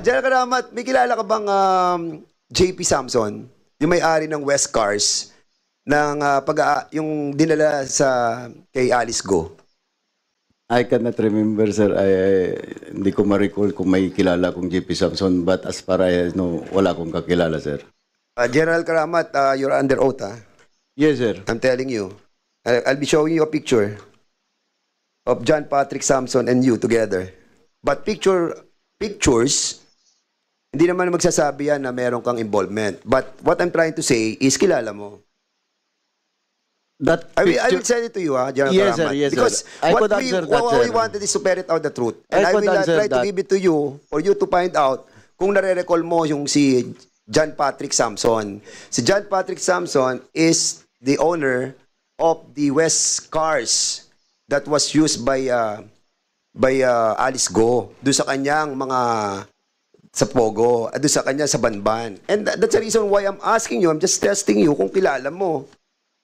General Karamat, may kilala ka bang um, JP Samson? Yung may-ari ng West Cars ng uh, pag yung dinala sa kay Alice Go. I cannot remember, sir. I, I, hindi ko ma-recall kung may kilala kong JP Samson, but as far as no, wala akong kakilala, sir. Uh, General Karamat, uh, you're under oath, ha? Ah. Yes, sir. I'm telling you. I'll, I'll be showing you a picture of John Patrick Samson and you together. But picture pictures hindi naman magsasabi yan na meron kang involvement. But what I'm trying to say is kilala mo. That I will, I will send it to you, ha, General yes, Sir, yes, Because sir. I what, we, that, what sir. we wanted is to ferret out the truth. And I, I will try that. to give it to you for you to find out kung nare-recall mo yung si John Patrick Samson. Si John Patrick Samson is the owner of the West Cars that was used by uh, by uh, Alice Go do sa kanyang mga sa Pogo, at ah, sa kanya sa Banban. And that's the reason why I'm asking you, I'm just testing you kung kilala mo.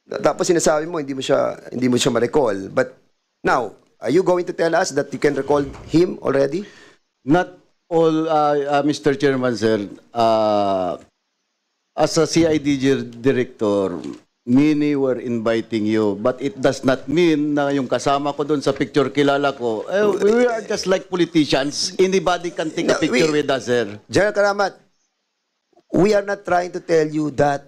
Tapos sinasabi mo hindi mo siya hindi mo siya ma-recall. But now, are you going to tell us that you can recall him already? Not all uh, uh, Mr. Chairman sir. Uh, as a CID director, many were inviting you. But it does not mean na yung kasama ko doon sa picture kilala ko, eh, we are just like politicians. Anybody can take a picture we- with us, sir. General Karamat, we are not trying to tell you that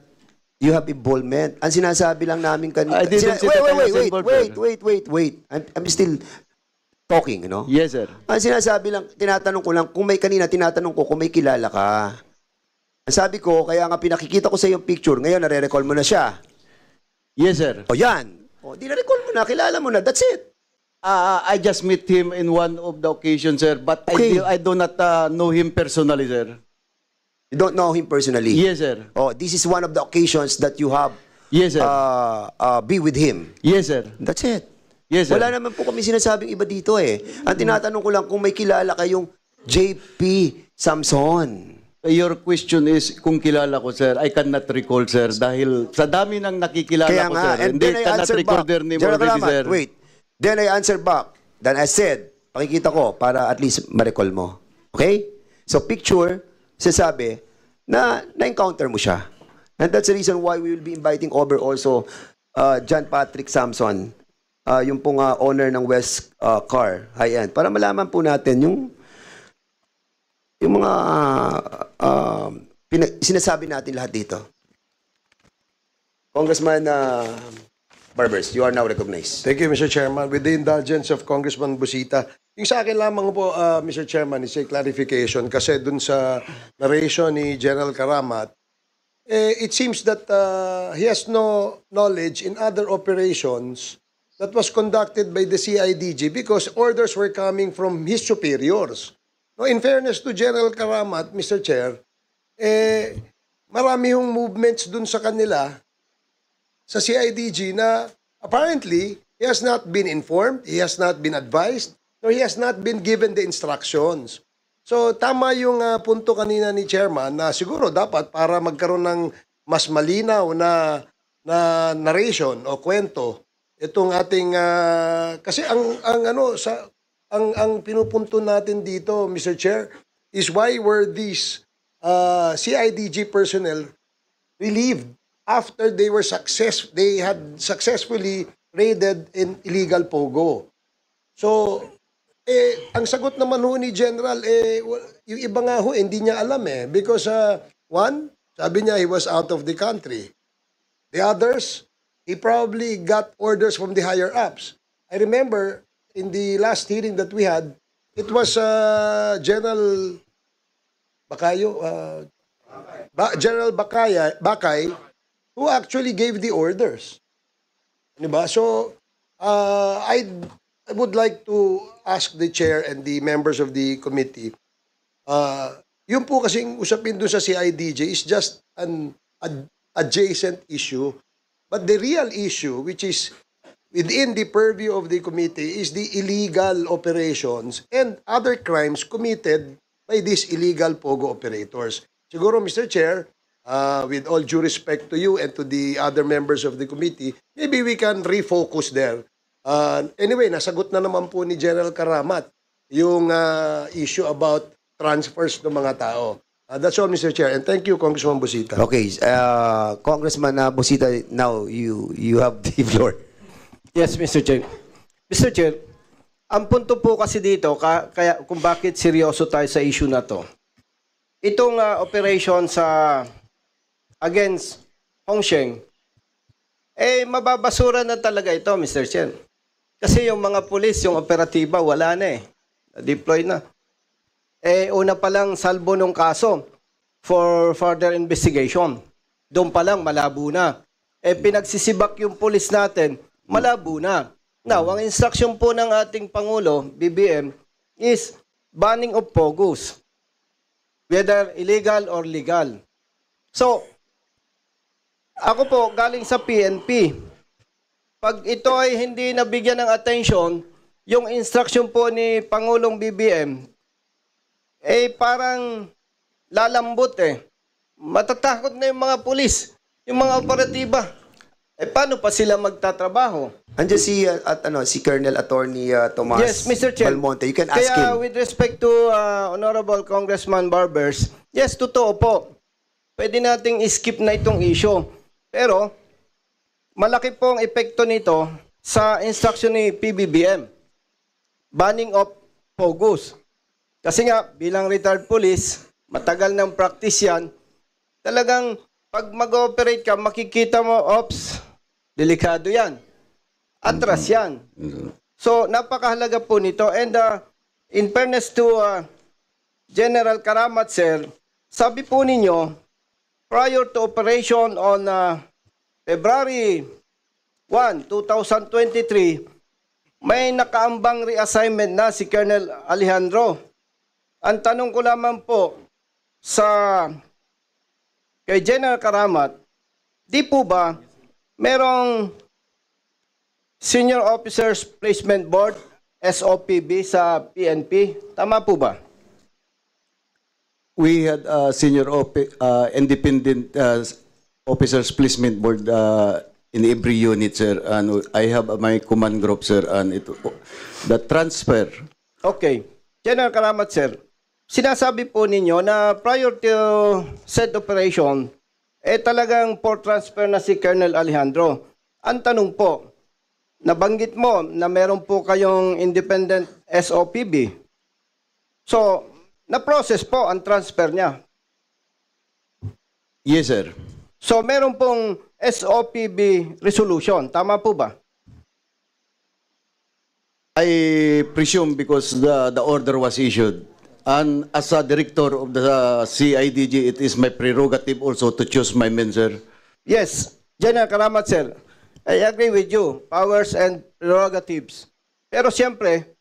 you have involvement. Ang sinasabi lang namin kanina. I didn't wait, wait, wait, wait, wait, wait, wait, wait. I'm, I'm still talking, you know? Yes, sir. Ang sinasabi lang, tinatanong ko lang, kung may kanina, tinatanong ko kung may kilala ka. Ang sabi ko, kaya nga pinakikita ko sa yung picture, ngayon nare-recall mo na siya. Yes, sir. O yan. O, di na-recall mo na, kilala mo na, that's it. Uh, I just met him in one of the occasions, sir. But Okay. I, do, I do not uh, know him personally, sir. You don't know him personally. Yes, sir. Oh, this is one of the occasions that you have Yes, sir. uh, uh, be with him. yes, sir. That's it. Yes, sir. Wala naman po kami sinasabing iba dito eh. Ang tinatanong ko lang kung may kilala kayong JP Samson. Eh, your question is kung kilala ko sir. I cannot recall sir dahil sa dami ng nakikilala Kaya ko nga, sir. and Hindi, then I cannot answer recall back. their name General already Kalaman, sir. wait. Then I answer back. Then I said, pakikita ko para at least ma-recall mo. Okay? So picture, sasabi na na-encounter mo siya. And that's the reason why we will be inviting over also uh, John Patrick Samson, uh, yung pong uh, owner ng West uh, Car High End, para malaman po natin yung yung mga uh, sinasabi natin lahat dito. Congressman uh, Barbers, you are now recognized. Thank you, Mr. Chairman. With the indulgence of Congressman Busita, yung sa akin lamang po, uh, ah, Mr. Chairman, is a clarification kasi dun sa narration ni General Karamat, eh, it seems that uh, he has no knowledge in other operations that was conducted by the CIDG because orders were coming from his superiors. No, in fairness to General Karamat, Mr. Chair, eh, marami yung movements dun sa kanila sa CIDG na apparently he has not been informed, he has not been advised, or he has not been given the instructions. So tama yung uh, punto kanina ni chairman na siguro dapat para magkaroon ng mas malinaw na na narration o kwento itong ating uh, kasi ang ang ano sa ang ang pinupunto natin dito, Mr. Chair, is why were these uh, CIDG personnel relieved after they were success they had successfully raided an illegal pogo. So eh ang sagot naman ho ni General eh well, yung iba nga ho eh, hindi niya alam eh because uh, one sabi niya he was out of the country. The others he probably got orders from the higher ups. I remember in the last hearing that we had, it was uh, General Bakayo, uh, ba General Bakaya, Bakay, who actually gave the orders. Diba? So, uh, I, I would like to ask the chair and the members of the committee, uh, yung po kasing usapin doon sa CIDJ is just an ad adjacent issue. But the real issue, which is within the purview of the committee is the illegal operations and other crimes committed by these illegal POGO operators. Siguro, Mr. Chair, uh, with all due respect to you and to the other members of the committee, maybe we can refocus there. Uh, anyway, nasagot na naman po ni General Karamat yung uh, issue about transfers ng mga tao. Uh, that's all, Mr. Chair, and thank you, Congressman Busita. Okay, uh, Congressman uh, Busita, now you you have the floor. Yes, Mr. Chair. Mr. Chair, ang punto po kasi dito, ka, kaya kung bakit seryoso tayo sa issue na to. Itong uh, operation sa against Hongsheng, eh mababasura na talaga ito, Mr. Chen. Kasi yung mga pulis, yung operatiba, wala na eh. Deploy na. Eh, una pa lang salbo ng kaso for further investigation. Doon pa lang, malabo na. Eh, pinagsisibak yung pulis natin malabo na. Now, ang instruction po ng ating Pangulo, BBM, is banning of POGOs, whether illegal or legal. So, ako po galing sa PNP. Pag ito ay hindi nabigyan ng attention, yung instruction po ni Pangulong BBM, eh parang lalambot eh. Matatakot na yung mga pulis, yung mga operatiba. Eh paano pa sila magtatrabaho? Andiyan si uh, at ano si Colonel Attorney uh, Tomas yes, Mr. Chair. Balmonte. You can ask Kaya, him. with respect to uh, Honorable Congressman Barbers, yes, totoo po. Pwede nating skip na itong issue. Pero malaki po ang epekto nito sa instruction ni PBBM. Banning of POGOS. Kasi nga bilang retired police, matagal nang practice 'yan. Talagang pag mag-operate ka, makikita mo, ops, Delikado yan. Atras yan. So, napakahalaga po nito. And uh, in fairness to uh, General Karamat, sir, sabi po ninyo, prior to operation on uh, February 1, 2023, may nakaambang reassignment na si Colonel Alejandro. Ang tanong ko lamang po sa kay General Karamat, di po ba merong Senior Officers Placement Board, SOPB sa PNP. Tama po ba? We had a senior uh, independent uh, officers placement board uh, in every unit, sir. And I have my command group, sir, and it, the transfer. Okay. General Kalamat, sir. Sinasabi po ninyo na prior to said operation, eh talagang for transfer na si Colonel Alejandro. Ang tanong po, nabanggit mo na meron po kayong independent SOPB. So, na-process po ang transfer niya. Yes, sir. So, meron pong SOPB resolution. Tama po ba? I presume because the, the order was issued And as a director of the uh, CIDG, it is my prerogative also to choose my men, sir. Yes, General Karamat, sir. I agree with you. Powers and prerogatives. Pero siyempre,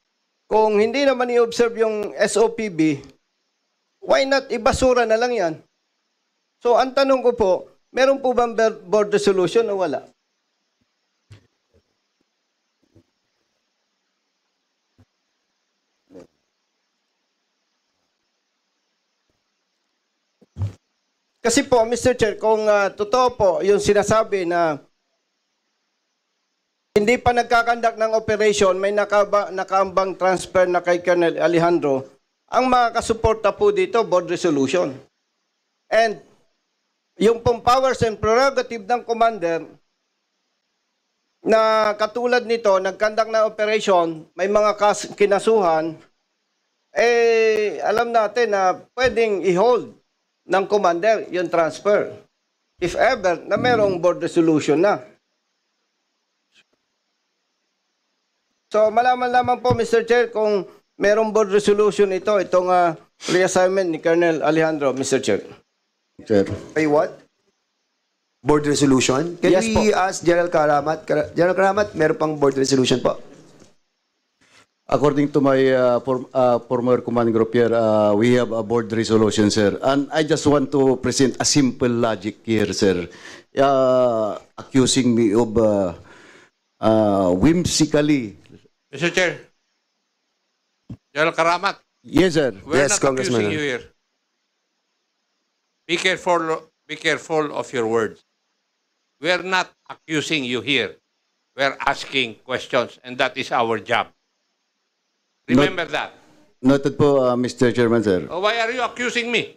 kung hindi naman i-observe yung SOPB, why not ibasura na lang yan? So, ang tanong ko po, meron po bang board resolution o wala? Kasi po, Mr. Chair, kung uh, totoo po yung sinasabi na hindi pa nagkakandak ng operation, may nakaba, nakaambang transfer na kay Colonel Alejandro, ang makakasuporta po dito, board resolution. And yung pong powers and prerogative ng commander na katulad nito, nagkandak ng operation, may mga kinasuhan, eh alam natin na pwedeng i-hold ng commander yung transfer. If ever na merong board resolution na. So malaman lamang po Mr. Chair kung merong board resolution ito, itong uh, reassignment ni Colonel Alejandro, Mr. Chair. Chair. Ay what? Board resolution? Can yes, we po. ask General Karamat? General Karamat, meron pang board resolution po. According to my uh, form, uh, former command group here, uh, we have a board resolution, sir. And I just want to present a simple logic here, sir. Uh, accusing me of uh, uh, whimsically. Mr. Chair, General Karamat. Yes, sir. We're yes, not Congressman. accusing you here. Be careful, be careful of your words. We're not accusing you here. We're asking questions, and that is our job. Remember that. Noted po, uh, Mr. Chairman, sir. Oh, why are you accusing me?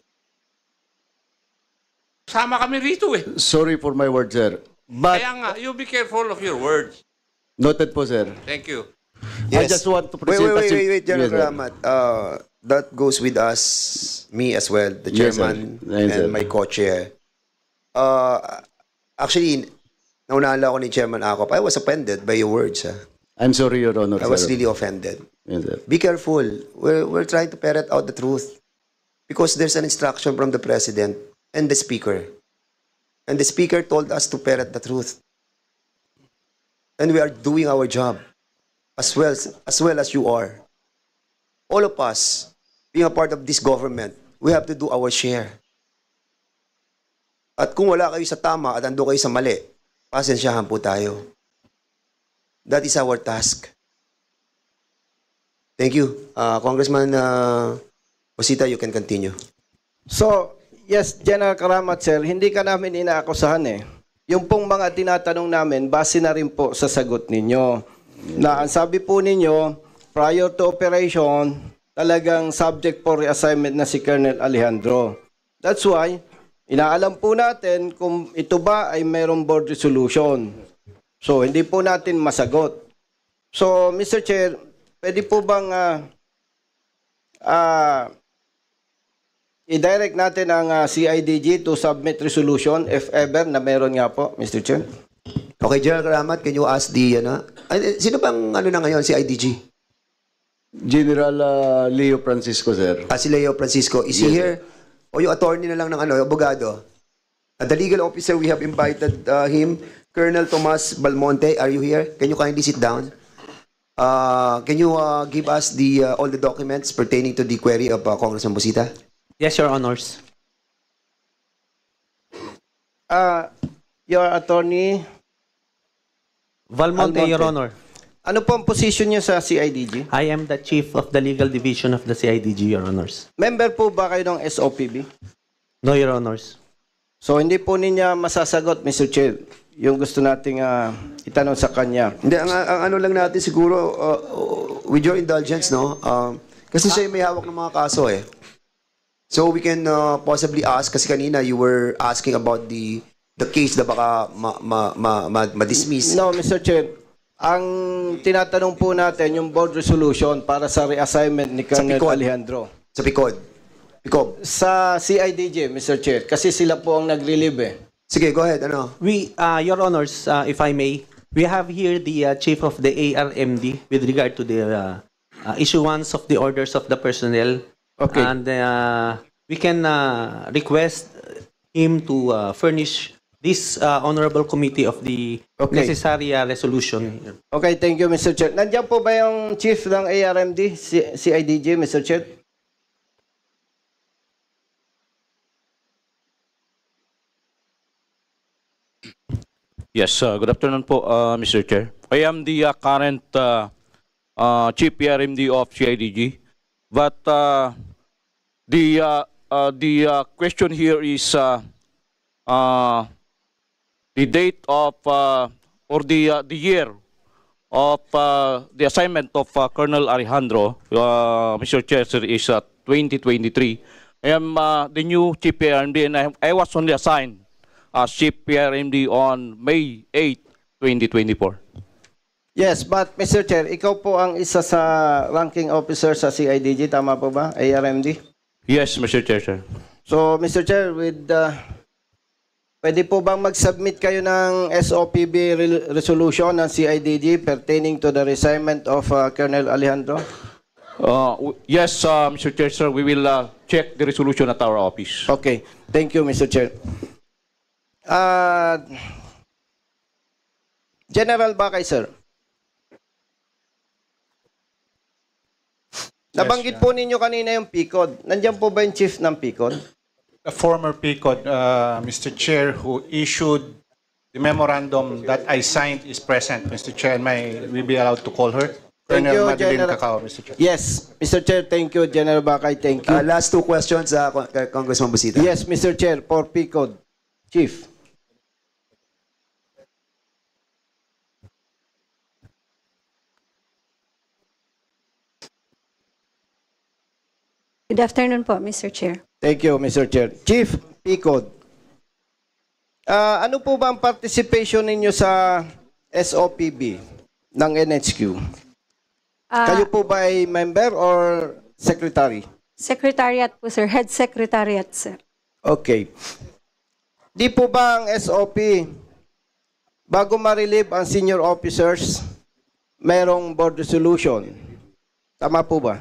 Sama kami rito eh. Sorry for my words, sir. But, Kaya nga, you be careful of your words. Noted po, sir. Thank you. Yes. I just want to present... Wait, wait, wait, wait, wait General yes, Ramat. Uh, that goes with us, me as well, the chairman yes, Yes, and my co-chair. Uh, actually, naunala ako ni Chairman Akop. I was offended by your words. Ha? I'm sorry, Your Honor. I was really offended. Be careful. We're, we're trying to ferret out the truth because there's an instruction from the president and the speaker. And the speaker told us to ferret the truth. And we are doing our job as well as, well as you are. All of us, being a part of this government, we have to do our share. At kung wala kayo sa tama at ando kayo sa mali, pasensyahan po tayo. That is our task. Thank you. Uh, Congressman uh, Osita, you can continue. So, yes, General Karamat, sir, hindi ka namin inaakusahan eh. Yung pong mga tinatanong namin, base na rin po sa sagot ninyo. Na ang sabi po ninyo, prior to operation, talagang subject for reassignment na si Colonel Alejandro. That's why, inaalam po natin kung ito ba ay mayroong board resolution. So, hindi po natin masagot. So, Mr. Chair, pwede po bang uh, uh, i-direct natin ang uh, ah, CIDG to submit resolution if ever na meron nga po, Mr. Chair? Okay, General Karamat, can you ask the, ano, uh, sino bang ano na ngayon, CIDG? General uh, Leo Francisco, sir. Ah, si Leo Francisco. Is yes, he here? Sir. O yung attorney na lang ng ano, abogado? Uh, the legal officer, we have invited uh, him. Colonel Tomas Balmonte, are you here? Can you kindly sit down? Uh, can you uh, give us the uh, all the documents pertaining to the query of uh, Congressman Busita? Yes, Your Honors. Uh, your attorney... Valmonte, Almonte. Your Honor. Ano po ang position niyo sa CIDG? I am the chief of the legal division of the CIDG, Your Honors. Member po ba kayo ng SOPB? No, Your Honors. So hindi po ninyo masasagot, Mr. Chair yung gusto nating uh, itanong sa kanya. Hindi, ang, ang ano lang natin siguro, uh, with your indulgence, no? Uh, kasi siya yung may hawak ng mga kaso eh. So we can uh, possibly ask, kasi kanina you were asking about the the case na baka ma-dismiss. Ma, ma, ma, ma no, Mr. Chair, ang tinatanong po natin yung board resolution para sa reassignment ni Colonel Alejandro. Sa PICOD? PICOB? Sa CIDJ, Mr. Chair, kasi sila po ang nag-relieve eh. Sige, go ahead. Ano? We, uh, Your Honors, uh, if I may, we have here the uh, chief of the ARMD with regard to the uh, uh, issuance of the orders of the personnel. Okay. And uh, we can uh, request him to uh, furnish this uh, honorable committee of the okay. necessary uh, resolution. Okay, thank you, Mr. Chair. Nandiyan po ba yung chief ng ARMD, C CIDG, Mr. Chair? Yes, uh, good afternoon po, uh, Mr. Chair. I am the uh, current uh, uh, Chief PRMD of CIDG. But uh, the, uh, uh, the uh, question here is uh, uh, the date of uh, or the, uh, the year of uh, the assignment of uh, Colonel Alejandro, uh, Mr. Chair, is uh, 2023. I am uh, the new CPRMD and I, I was only assigned uh, ship PRMD on May 8, 2024. Yes, but Mr. Chair, ikaw po ang isa sa ranking officer sa CIDG, tama po ba? ARMD? Yes, Mr. Chair, sir. So, Mr. Chair, with uh, pwede po bang mag-submit kayo ng SOPB re resolution ng CIDG pertaining to the resignment of uh, Colonel Alejandro? Uh, yes, uh, Mr. Chair, sir, we will uh, check the resolution at our office. Okay. Thank you, Mr. Chair. Uh, General Bakay, sir. Nabanggit po ninyo kanina yung PICOD. Nandiyan po ba yung chief ng PICOD? The former PICOD, uh, Mr. Chair, who issued the memorandum that I signed is present, Mr. Chair. May we be allowed to call her? Thank Colonel you, Madeline General. Cacao, Mr. Chair. Yes, Mr. Chair, thank you. General Bakay, thank you. Uh, last two questions, uh, Congressman Busita. Yes, Mr. Chair, for PICOD. Chief. Good afternoon po, Mr. Chair. Thank you, Mr. Chair. Chief Picod, uh, ano po ba ang participation ninyo sa SOPB ng NHQ? Uh, ah, Kayo po ba ay member or secretary? Secretariat po, sir. Head secretariat, sir. Okay. Di po ba ang SOP, bago ma-relieve ang senior officers, merong board resolution? Tama po ba?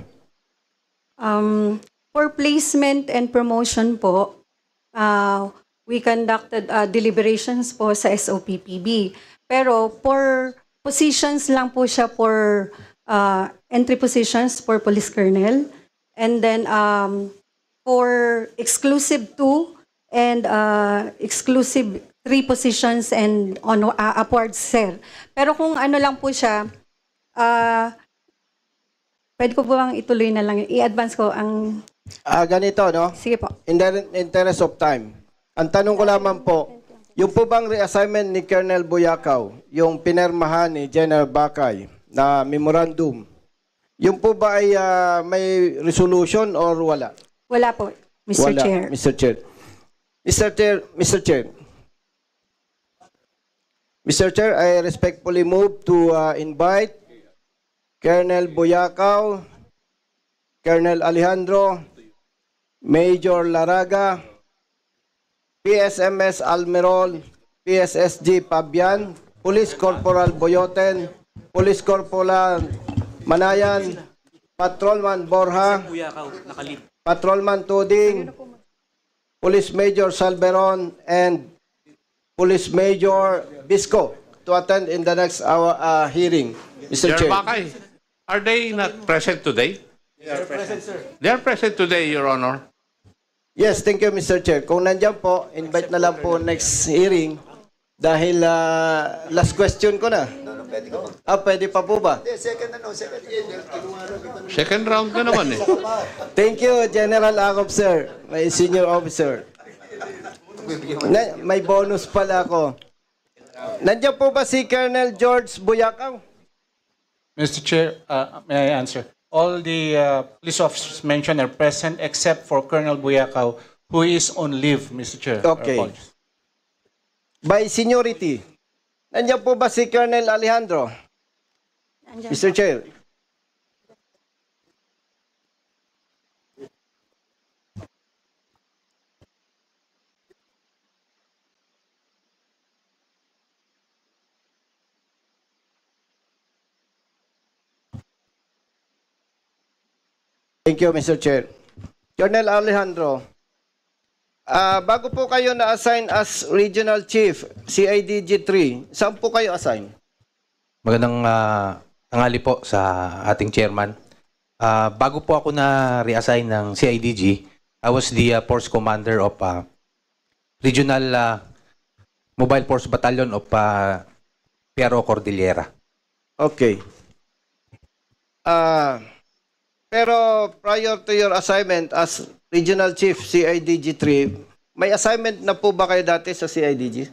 Um, for placement and promotion po, uh, we conducted uh, deliberations po sa SOPPB. Pero for positions lang po siya for uh, entry positions for police colonel. And then um, for exclusive two and uh, exclusive three positions and on, uh, upwards, sir. Pero kung ano lang po siya, uh, Pwede ko po bang ituloy na lang, i-advance ko ang... Ah, ganito, no? Sige po. In the interest of time. Ang tanong ko lamang po, yung po bang reassignment ni Colonel Buyakaw, yung pinermahan ni General Bakay na memorandum, yung po ba ay ah, may resolution or wala? Wala po, Mr. Wala, Chair. Mr. Chair. Mr. Chair, Mr. Chair. Mr. Chair, I respectfully move to uh, invite Colonel Buyakaw, Colonel Alejandro, Major Laraga, PSMS Almerol, PSSG Pabian, Police Corporal Boyoten, Police Corporal Manayan, Patrolman Borha, Patrolman Tuding, Police Major Salveron, and Police Major Bisco to attend in the next hour uh, hearing. Mr. Chair. Are they not present today? They are present, sir. They are present today, Your Honor. Yes, thank you, Mr. Chair. Kung nandiyan po, invite na lang po next hearing dahil ah, last question ko na. Ah, pwede pa po ba? Second ano, second, second round na naman eh. Thank you, General Akop, sir. May senior officer. Na, may bonus pala ako. Nandiyan po ba si Colonel George Buyakaw? Mr. Chair, uh, may I answer? All the uh, police officers mentioned are present except for Colonel Buyakaw, who is on leave, Mr. Chair. Okay. By seniority, nandiyan po ba si Colonel Alejandro? Mr. Chair, Thank you, Mr. Chair. Colonel Alejandro, uh, bago po kayo na-assign as Regional Chief, CIDG3, saan po kayo assign? Magandang uh, ah, tangali po sa ating chairman. Uh, bago po ako na reassign ng CIDG, I was the uh, force commander of uh, Regional uh, Mobile Force Battalion of uh, Piero Cordillera. Okay. Ah... Uh, pero prior to your assignment as Regional Chief CIDG 3, may assignment na po ba kayo dati sa CIDG?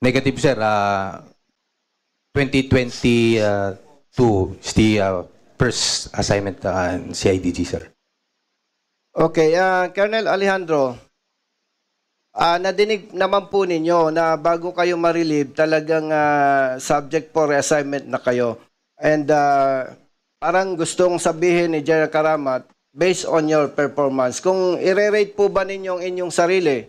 Negative, sir. Uh, 2022 uh, is the uh, first assignment uh, ah, on CIDG, sir. Okay. Uh, Colonel Alejandro, uh, nadinig naman po ninyo na bago kayo marilib, talagang uh, subject for reassignment na kayo. And uh, Parang gustong sabihin ni Jerry Karamat, based on your performance, kung i-rate po ba ninyo ang inyong sarili,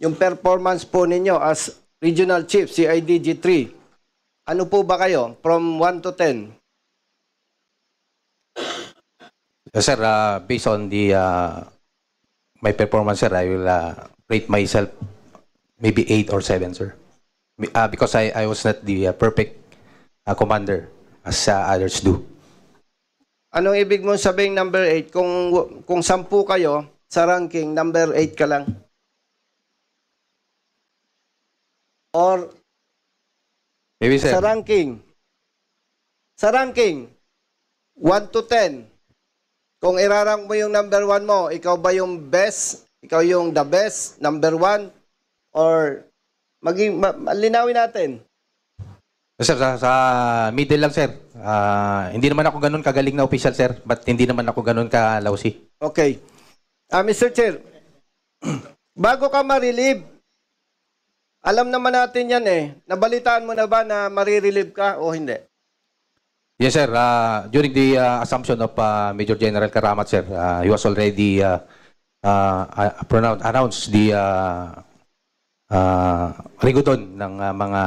yung performance po ninyo as regional chief, CIDG 3, ano po ba kayo from 1 to 10? Yes, sir, uh, based on the uh, my performance, sir, I will uh, rate myself maybe 8 or 7, sir. Uh, because I, I was not the uh, perfect uh, commander as uh, others do. Anong ibig mong sabing number 8? Kung, kung 10 kayo sa ranking, number 8 ka lang. Or Maybe seven. sa ranking. Sa ranking, 1 to 10. Kung irarang mo yung number 1 mo, ikaw ba yung best? Ikaw yung the best, number 1? Or maging, ma, linawin natin. Sir, sa, sa middle lang, sir. Uh, hindi naman ako ganun kagaling na official, sir. But hindi naman ako ganun kalausi. Okay. Uh, ah, Mr. Chair, bago ka marilib, alam naman natin yan eh. Nabalitaan mo na ba na marirelieve ka o hindi? Yes, sir. Uh, during the uh, assumption of uh, Major General Karamat, sir, uh, he was already uh, uh, pronounced, announced the uh, uh, rigodon ng uh, mga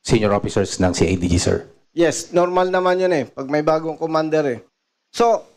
senior officers ng CIDG, sir. Yes, normal naman yun eh. Pag may bagong commander eh. So,